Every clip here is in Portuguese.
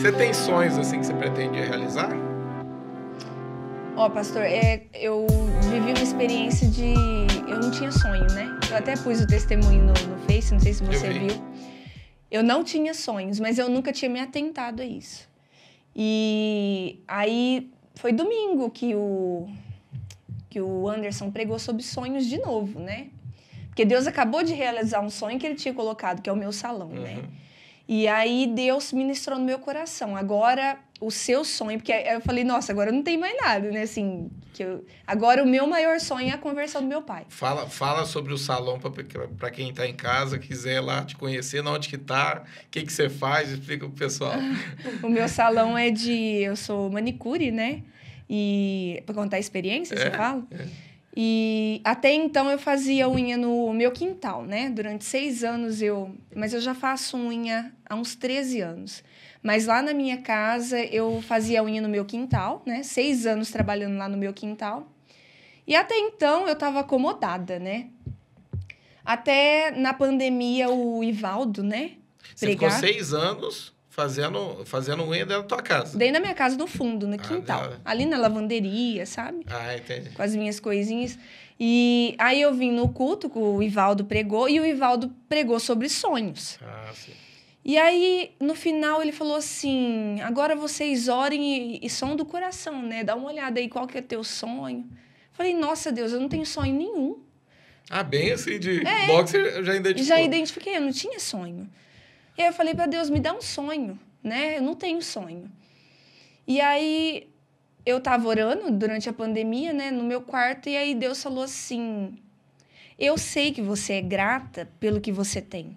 Você tem sonhos assim que você pretende realizar? Ó, oh, pastor, é, eu vivi uma experiência de. Eu não tinha sonho, né? Eu até pus o testemunho no, no Face, não sei se você eu viu. Eu não tinha sonhos, mas eu nunca tinha me atentado a isso. E aí foi domingo que o, que o Anderson pregou sobre sonhos de novo, né? Porque Deus acabou de realizar um sonho que ele tinha colocado, que é o meu salão, né? uhum. né? E aí Deus ministrou no meu coração. Agora o seu sonho, porque eu falei, nossa, agora não tem mais nada, né? Assim, que eu... agora o meu maior sonho é a conversão do meu pai. Fala, fala sobre o salão para quem está em casa, quiser lá te conhecer, onde que tá, o que que você faz, explica pro pessoal. o meu salão é de, eu sou manicure, né? E para contar a experiência, é, você fala? É. E até então eu fazia unha no meu quintal, né? Durante seis anos eu. Mas eu já faço unha há uns 13 anos. Mas lá na minha casa eu fazia unha no meu quintal, né? Seis anos trabalhando lá no meu quintal. E até então eu estava acomodada, né? Até na pandemia o Ivaldo, né? Você Pregar. ficou seis anos fazendo, fazendo unha dentro da tua casa. Dentro da minha casa, no fundo, no ah, quintal. Ah, ali na lavanderia, sabe? Ah, entendi. Com as minhas coisinhas. E aí eu vim no culto que o Ivaldo pregou, e o Ivaldo pregou sobre sonhos. Ah, sim. E aí, no final, ele falou assim: agora vocês orem e, e som do coração, né? Dá uma olhada aí qual que é teu sonho. Falei, nossa Deus, eu não tenho sonho nenhum. Ah, bem assim, de é, boxer já identifiquei. Já identifiquei, eu não tinha sonho. E aí eu falei para Deus, me dá um sonho, né? Eu não tenho sonho. E aí eu tava orando durante a pandemia, né, no meu quarto, e aí Deus falou assim: Eu sei que você é grata pelo que você tem,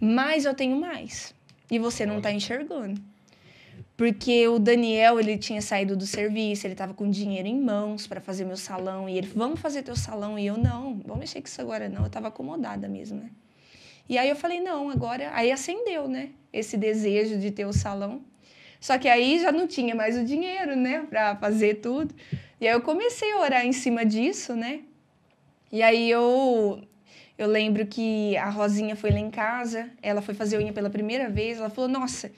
mas eu tenho mais. E você não está enxergando. Porque o Daniel, ele tinha saído do serviço, ele tava com dinheiro em mãos para fazer meu salão, e ele, vamos fazer teu salão, e eu não, vamos mexer com isso agora não, eu tava acomodada mesmo, né? E aí eu falei, não, agora. Aí acendeu, né? Esse desejo de ter o salão. Só que aí já não tinha mais o dinheiro, né, para fazer tudo. E aí eu comecei a orar em cima disso, né? E aí eu eu lembro que a Rosinha foi lá em casa, ela foi fazer unha pela primeira vez, ela falou: "Nossa,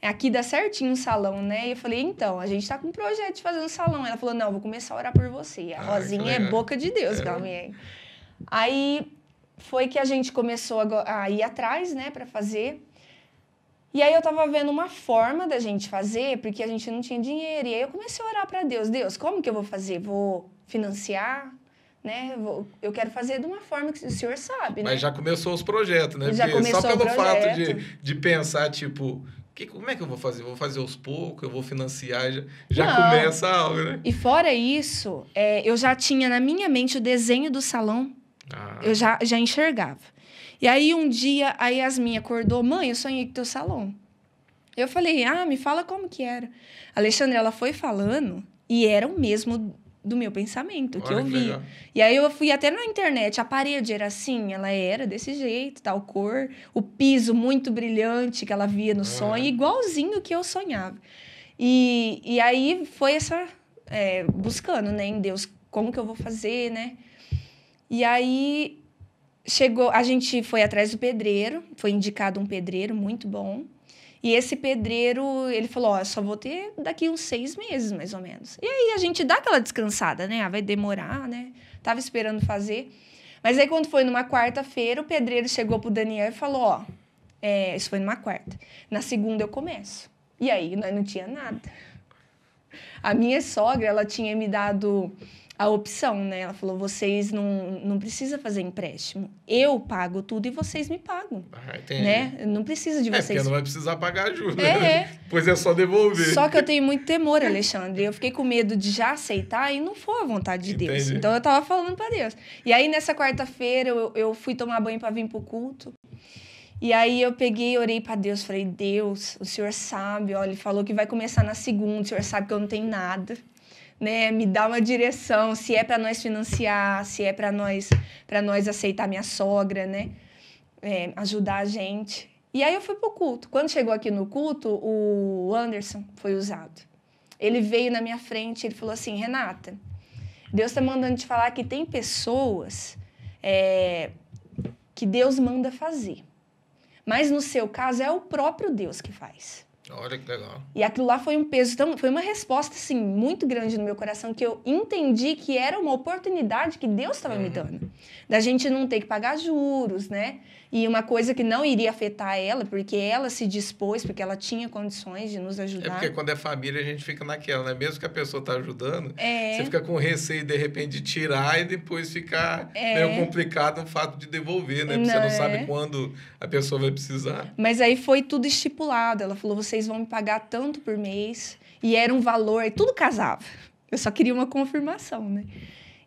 aqui dá certinho o salão, né?" E eu falei: "Então, a gente tá com um projeto de fazer um salão". Ela falou: "Não, vou começar a orar por você". E a Ai, Rosinha é boca de Deus, é. Galmier. É. Aí foi que a gente começou a, ir atrás, né, para fazer. E aí eu tava vendo uma forma da gente fazer, porque a gente não tinha dinheiro. E aí eu comecei a orar para Deus, Deus, como que eu vou fazer? Vou financiar, né? Vou, eu quero fazer de uma forma que o senhor sabe, né? Mas já começou os projetos, né? Já começou só pelo o fato de, de pensar, tipo, que, como é que eu vou fazer? vou fazer aos poucos, eu vou financiar, já, já começa algo, né? E fora isso, é, eu já tinha na minha mente o desenho do salão. Ah. Eu já, já enxergava. E aí um dia a Yasmin acordou, mãe, eu sonhei com teu salão. Eu falei, ah, me fala como que era. Alexandre, ela foi falando e era o mesmo do meu pensamento, que Olha eu vi via. Legal. E aí eu fui até na internet, a parede era assim, ela era desse jeito, tal cor, o piso muito brilhante que ela via no é. sonho, igualzinho que eu sonhava. E, e aí foi essa, é, buscando, né, em Deus, como que eu vou fazer, né? E aí chegou, a gente foi atrás do pedreiro, foi indicado um pedreiro muito bom. E esse pedreiro, ele falou, ó, oh, só vou ter daqui uns seis meses, mais ou menos. E aí a gente dá aquela descansada, né? Ah, vai demorar, né? Tava esperando fazer. Mas aí quando foi numa quarta-feira, o pedreiro chegou pro Daniel e falou, ó, oh, é, isso foi numa quarta. Na segunda eu começo. E aí nós não tinha nada. A minha sogra, ela tinha me dado a opção, né? Ela falou: vocês não, não precisa fazer empréstimo. Eu pago tudo e vocês me pagam. Ah, Né? Não precisa de vocês. É, porque não vai precisar pagar ajuda. É, é. Pois é só devolver. Só que eu tenho muito temor, Alexandre. Eu fiquei com medo de já aceitar e não for a vontade de entendi. Deus. Então eu tava falando para Deus. E aí nessa quarta-feira eu, eu fui tomar banho para vir pro culto. E aí eu peguei, orei para Deus, falei: "Deus, o senhor sabe, olha, ele falou que vai começar na segunda, o senhor sabe que eu não tenho nada" né, me dá uma direção, se é para nós financiar, se é para nós para nós aceitar minha sogra, né? É, ajudar a gente. E aí eu fui pro culto. Quando chegou aqui no culto, o Anderson foi usado. Ele veio na minha frente, ele falou assim, Renata, Deus está mandando te falar que tem pessoas é, que Deus manda fazer. Mas no seu caso é o próprio Deus que faz. Olha que legal. E aquilo lá foi um peso, tão foi uma resposta assim muito grande no meu coração que eu entendi que era uma oportunidade que Deus estava uhum. me dando, da gente não ter que pagar juros, né? E uma coisa que não iria afetar ela, porque ela se dispôs, porque ela tinha condições de nos é ajudar. É porque quando é família a gente fica naquela, né? Mesmo que a pessoa está ajudando, é. você fica com receio de repente de tirar e depois ficar é. meio complicado o fato de devolver, né? Porque não, você não sabe é? quando a pessoa vai precisar. Mas aí foi tudo estipulado. Ela falou: vocês vão me pagar tanto por mês. E era um valor, e tudo casava. Eu só queria uma confirmação, né?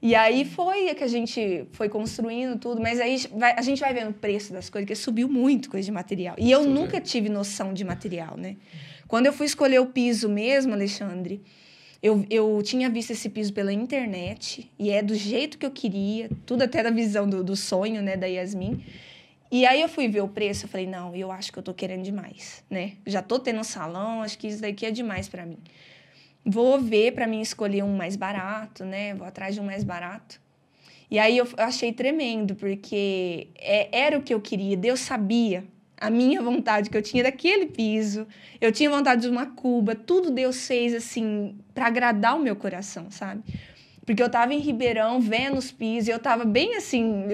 E aí foi que a gente foi construindo tudo, mas aí vai, a gente vai vendo o preço das coisas, que subiu muito coisa de material. E eu Sim, nunca tive noção de material, né? Quando eu fui escolher o piso mesmo, Alexandre, eu, eu tinha visto esse piso pela internet, e é do jeito que eu queria, tudo até da visão do, do sonho, né, da Yasmin. E aí eu fui ver o preço, eu falei, não, eu acho que eu tô querendo demais, né? Já tô tendo um salão, acho que isso daqui é demais para mim. Vou ver para mim escolher um mais barato, né? Vou atrás de um mais barato. E aí eu achei tremendo, porque é, era o que eu queria, Deus sabia a minha vontade que eu tinha daquele piso. Eu tinha vontade de uma cuba, tudo Deus fez assim para agradar o meu coração, sabe? Porque eu estava em Ribeirão vendo os pisos, e eu estava bem assim,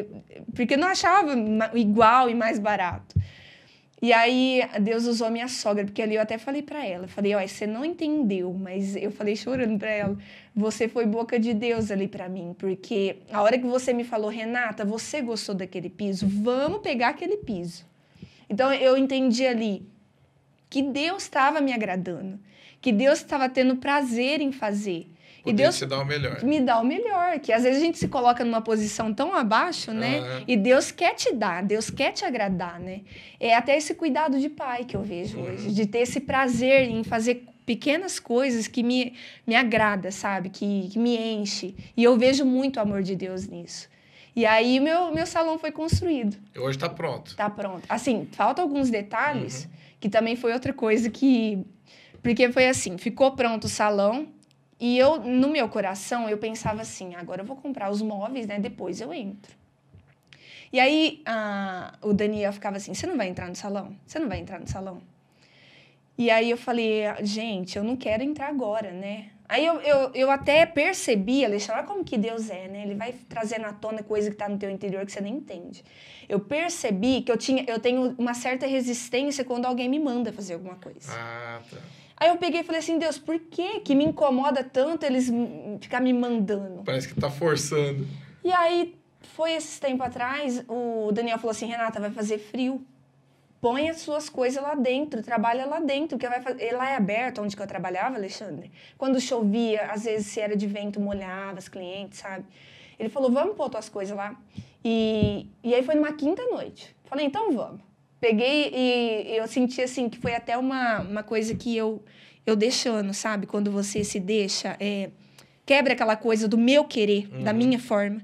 porque eu não achava igual e mais barato. E aí Deus usou minha sogra, porque ali eu até falei para ela, falei, ó, você não entendeu, mas eu falei chorando para ela, você foi boca de Deus ali para mim, porque a hora que você me falou, Renata, você gostou daquele piso, vamos pegar aquele piso. Então eu entendi ali que Deus estava me agradando, que Deus estava tendo prazer em fazer. Poder e Deus te dar o melhor. me dá o melhor. Que às vezes a gente se coloca numa posição tão abaixo, né? Uhum. E Deus quer te dar, Deus quer te agradar, né? É até esse cuidado de pai que eu vejo uhum. hoje, de ter esse prazer em fazer pequenas coisas que me, me agrada, sabe? Que, que me enche. E eu vejo muito o amor de Deus nisso. E aí meu, meu salão foi construído. E hoje está pronto. Está pronto. Assim, falta alguns detalhes, uhum. que também foi outra coisa que... Porque foi assim, ficou pronto o salão, e eu, no meu coração, eu pensava assim, agora eu vou comprar os móveis, né? Depois eu entro. E aí a, o Daniel ficava assim, você não vai entrar no salão? Você não vai entrar no salão? E aí eu falei, gente, eu não quero entrar agora, né? Aí eu, eu, eu até percebi, Alexandre, olha como que Deus é, né? Ele vai trazendo à tona coisa que tá no teu interior que você nem entende. Eu percebi que eu, tinha, eu tenho uma certa resistência quando alguém me manda fazer alguma coisa. Ah, tá. Aí eu peguei e falei assim, Deus, por que que me incomoda tanto eles ficar me mandando? Parece que tá forçando. E aí, foi esse tempo atrás, o Daniel falou assim, Renata, vai fazer frio põe as suas coisas lá dentro, trabalha lá dentro, que vai fazer. Lá é aberto onde que eu trabalhava, Alexandre. Quando chovia, às vezes se era de vento molhava as clientes, sabe? Ele falou: "Vamos pôr tuas coisas lá". E e aí foi numa quinta noite. Falei: "Então vamos". Peguei e eu senti assim que foi até uma uma coisa que eu eu deixando, sabe? Quando você se deixa, é, quebra aquela coisa do meu querer, uhum. da minha forma.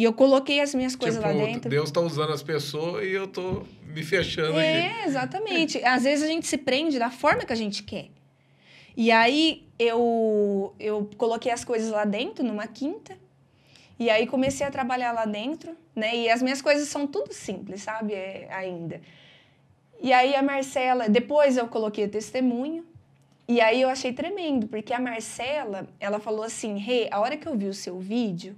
E eu coloquei as minhas coisas tipo, lá dentro. Deus está usando as pessoas e eu tô me fechando. É, aqui. exatamente. Às vezes a gente se prende da forma que a gente quer. E aí eu, eu coloquei as coisas lá dentro, numa quinta. E aí comecei a trabalhar lá dentro, né? E as minhas coisas são tudo simples, sabe? É, ainda. E aí a Marcela, depois eu coloquei o testemunho. E aí eu achei tremendo, porque a Marcela, ela falou assim: "Rê, hey, a hora que eu vi o seu vídeo,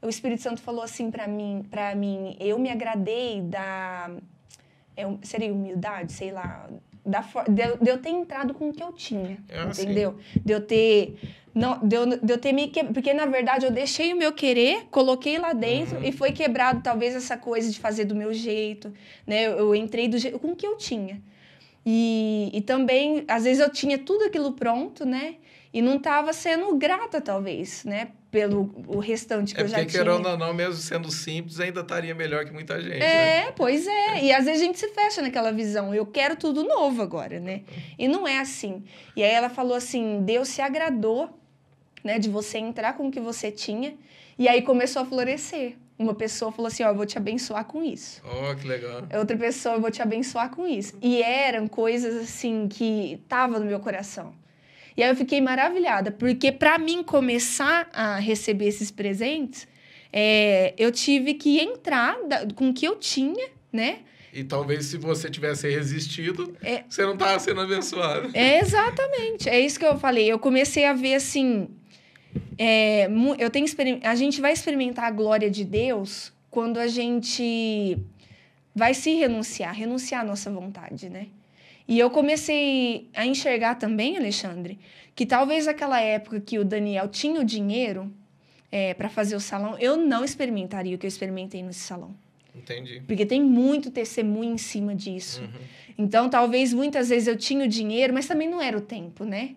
o Espírito Santo falou assim para mim, para mim, eu me agradei da é, seria humildade, sei lá, da de, de eu ter entrado com o que eu tinha, é entendeu? De eu ter não, de eu, ter me que, porque na verdade eu deixei o meu querer, coloquei lá dentro uhum. e foi quebrado talvez essa coisa de fazer do meu jeito, né? Eu, eu entrei do jeito com o que eu tinha. E, e também, às vezes eu tinha tudo aquilo pronto, né? e não estava sendo grata, talvez, né? Pelo o restante que é eu já tinha. Porque, querendo ou não, mesmo sendo simples, ainda estaria melhor que muita gente. É, né? pois é. é. E às vezes a gente se fecha naquela visão. Eu quero tudo novo agora, né? E não é assim. E aí ela falou assim: Deus se agradou, né? De você entrar com o que você tinha. E aí começou a florescer. Uma pessoa falou assim: Ó, oh, eu vou te abençoar com isso. Oh, que legal. Outra pessoa, eu vou te abençoar com isso. E eram coisas assim que estavam no meu coração. E aí eu fiquei maravilhada, porque para mim começar a receber esses presentes, é, eu tive que entrar da, com o que eu tinha, né? E talvez se você tivesse resistido, é, você não estava sendo abençoado. É exatamente. É isso que eu falei. Eu comecei a ver assim. É, eu tenho a gente vai experimentar a glória de Deus quando a gente vai se renunciar, renunciar à nossa vontade, né? E eu comecei a enxergar também, Alexandre, que talvez aquela época que o Daniel tinha o dinheiro é, para fazer o salão, eu não experimentaria o que eu experimentei nesse salão. Entendi. Porque tem muito testemunho em cima disso. Uhum. Então, talvez muitas vezes eu tinha o dinheiro, mas também não era o tempo, né?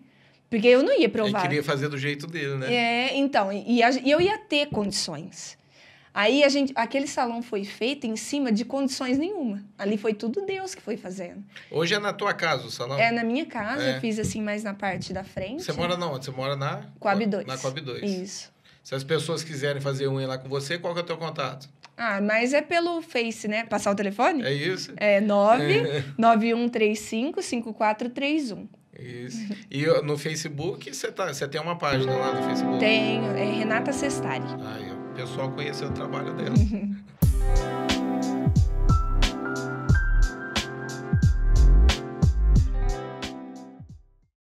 Porque eu não ia provar. Ele queria fazer do jeito dele, né? É, então. E, e eu ia ter condições. Aí a gente, aquele salão foi feito em cima de condições nenhuma. Ali foi tudo Deus que foi fazendo. Hoje é na tua casa o salão? É na minha casa, é. eu fiz assim mais na parte da frente. Você mora na onde? Você mora na Coab 2. Na Coab 2. Isso. Se as pessoas quiserem fazer unha lá com você, qual que é o teu contato? Ah, mas é pelo Face, né? Passar o telefone? É isso. É 991355431. É. Isso. E no Facebook, você tá, tem uma página lá no Facebook? Tenho, é Renata Sestari. Ah, eu o pessoal conheceu o trabalho dela.